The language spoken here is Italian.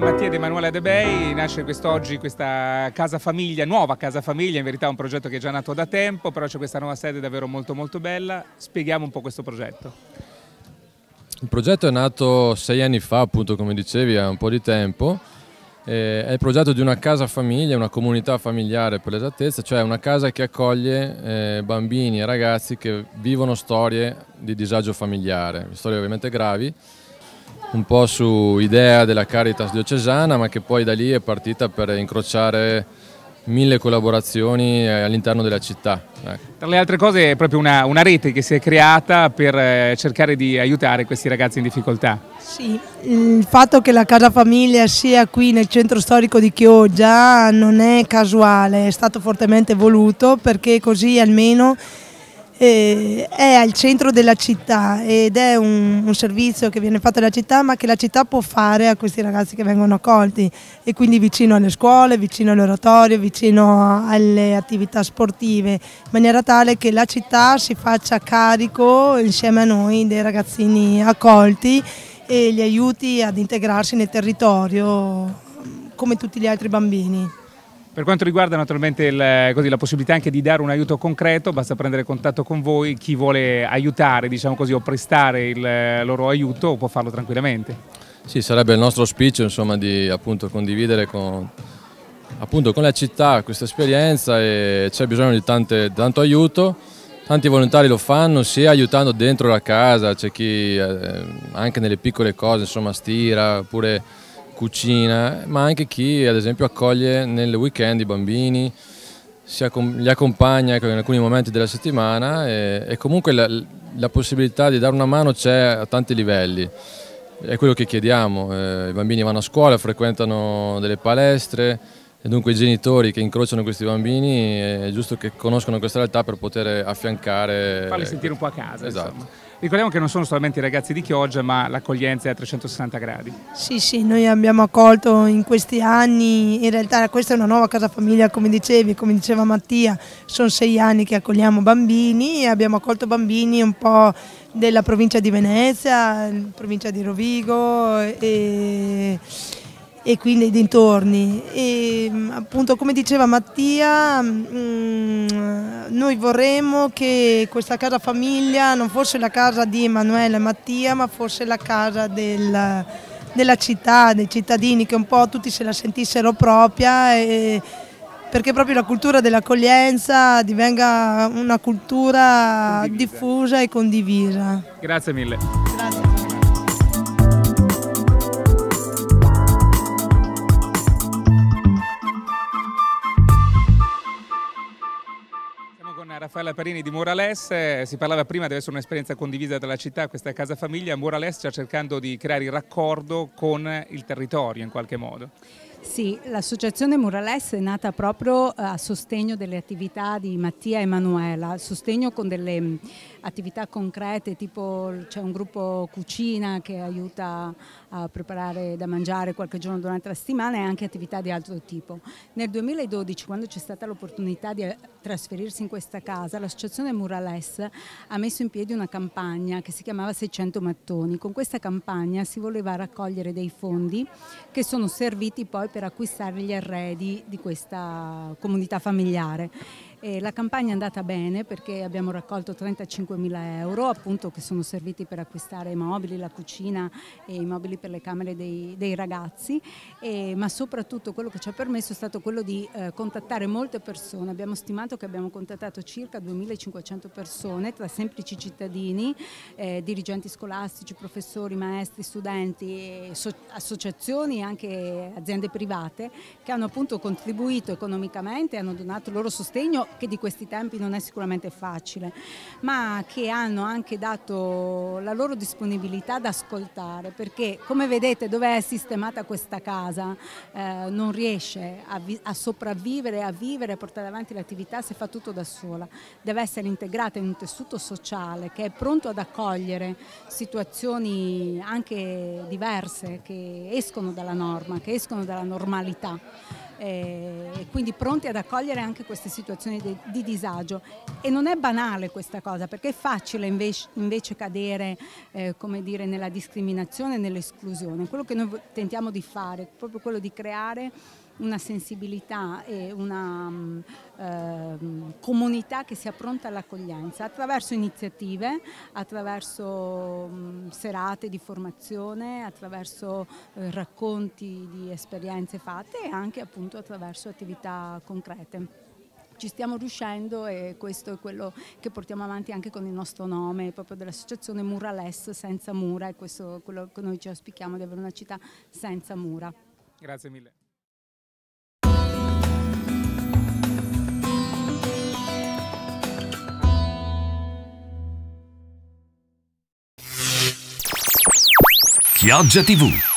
Mattia ed Emanuele De Bei nasce quest'oggi questa casa famiglia, nuova casa famiglia, in verità è un progetto che è già nato da tempo, però c'è questa nuova sede davvero molto molto bella. Spieghiamo un po' questo progetto. Il progetto è nato sei anni fa, appunto come dicevi, è un po' di tempo. È il progetto di una casa famiglia, una comunità familiare per l'esattezza, cioè una casa che accoglie eh, bambini e ragazzi che vivono storie di disagio familiare, storie ovviamente gravi un po' su idea della Caritas diocesana, ma che poi da lì è partita per incrociare mille collaborazioni eh, all'interno della città. Ecco. Tra le altre cose è proprio una, una, rete che si è creata per eh, cercare di aiutare questi ragazzi in difficoltà. Sì, il fatto che la Casa Famiglia sia qui nel centro storico di Chioggia non è casuale, è stato fortemente voluto perché così almeno è al centro della città ed è un, un servizio che viene fatto dalla città ma che la città può fare a questi ragazzi che vengono accolti e quindi vicino alle scuole, vicino all'oratorio, vicino alle attività sportive in maniera tale che la città si faccia carico insieme a noi dei ragazzini accolti e li aiuti ad integrarsi nel territorio come tutti gli altri bambini. Per quanto riguarda naturalmente il, così, la possibilità anche di dare un aiuto concreto, basta prendere contatto con voi, chi vuole aiutare diciamo così, o prestare il loro aiuto può farlo tranquillamente. Sì, sarebbe il nostro auspicio insomma, di appunto, condividere con, appunto, con, la città questa esperienza e c'è bisogno di tante, tanto aiuto. Tanti volontari lo fanno sia aiutando dentro la casa, c'è chi eh, anche nelle piccole cose, insomma, stira oppure cucina, ma anche chi ad esempio accoglie nel weekend i bambini, li accompagna ecco, in alcuni momenti della settimana e, e comunque la, la, possibilità di dare una mano c'è a tanti livelli. È quello che chiediamo, eh, i bambini vanno a scuola, frequentano delle palestre e dunque i genitori che incrociano questi bambini è giusto che conoscono questa realtà per poter affiancare... Farli sentire un po' a casa. Esatto. Insomma. Ricordiamo che non sono solamente i ragazzi di Chioggia, ma l'accoglienza è a 360 gradi. Sì, sì, noi abbiamo accolto in questi anni, in realtà questa è una nuova casa famiglia, come dicevi, come diceva Mattia, sono sei anni che accogliamo bambini e abbiamo accolto bambini un po' della provincia di Venezia, provincia di Rovigo e e quindi i dintorni. E, mm, appunto, come diceva Mattia, mh, mm, noi vorremmo che questa casa famiglia non fosse la casa di Emanuele e Mattia, ma fosse la casa del, della città, dei cittadini, che un po' tutti se la sentissero propria. E, perché proprio la cultura dell'accoglienza divenga una cultura condivisa. diffusa e condivisa. Grazie mille. Grazie. con Raffaella Parini di Morales, eh, si parlava prima deve essere un'esperienza condivisa dalla città, questa casa famiglia, Morales sta cercando di creare il raccordo con il territorio in qualche modo. Sì, l'associazione Murales è nata proprio eh, a sostegno delle attività di Mattia e Emanuela, a sostegno con delle mm, attività concrete, tipo c'è un gruppo cucina che aiuta a preparare da mangiare qualche giorno durante la settimana e anche attività di altro tipo. Nel 2012, quando c'è stata l'opportunità di eh, trasferirsi in questa casa, l'associazione Murales ha messo in piedi una campagna che si chiamava 600 mattoni. Con questa campagna si voleva raccogliere dei fondi che sono serviti poi per acquistare gli arredi di questa comunità familiare. E la campagna è andata bene perché abbiamo raccolto 35.000 euro appunto, che sono serviti per acquistare i mobili, la cucina e i mobili per le camere dei, dei ragazzi, e, ma soprattutto quello che ci ha permesso è stato quello di eh, contattare molte persone. Abbiamo stimato che abbiamo contattato circa 2.500 persone tra semplici cittadini, eh, dirigenti scolastici, professori, maestri, studenti, so associazioni e anche aziende private che hanno appunto contribuito economicamente, hanno donato il loro sostegno che di questi tempi non è sicuramente facile, ma che hanno anche dato la loro disponibilità ad ascoltare, perché come vedete dove è sistemata questa casa eh, non riesce a, a sopravvivere, a vivere, a portare avanti l'attività se fa tutto da sola, deve essere integrata in un tessuto sociale che è pronto ad accogliere situazioni anche diverse che escono dalla norma, che escono dalla normalità eh, quindi pronti ad accogliere anche queste situazioni di, di, disagio. E non è banale questa cosa, perché è facile invece, invece cadere eh, dire, nella discriminazione, e nell'esclusione. Quello che noi tentiamo di fare è proprio quello di creare una sensibilità e una um, eh, comunità che sia pronta all'accoglienza attraverso iniziative, attraverso um, serate di formazione, attraverso eh, racconti di esperienze fatte e anche appunto attraverso attività concrete ci stiamo riuscendo e questo è quello che portiamo avanti anche con il nostro nome, proprio dell'associazione Murales senza mura e questo è quello che noi ci auspichiamo di avere una città senza mura. Grazie mille. Pioggia TV.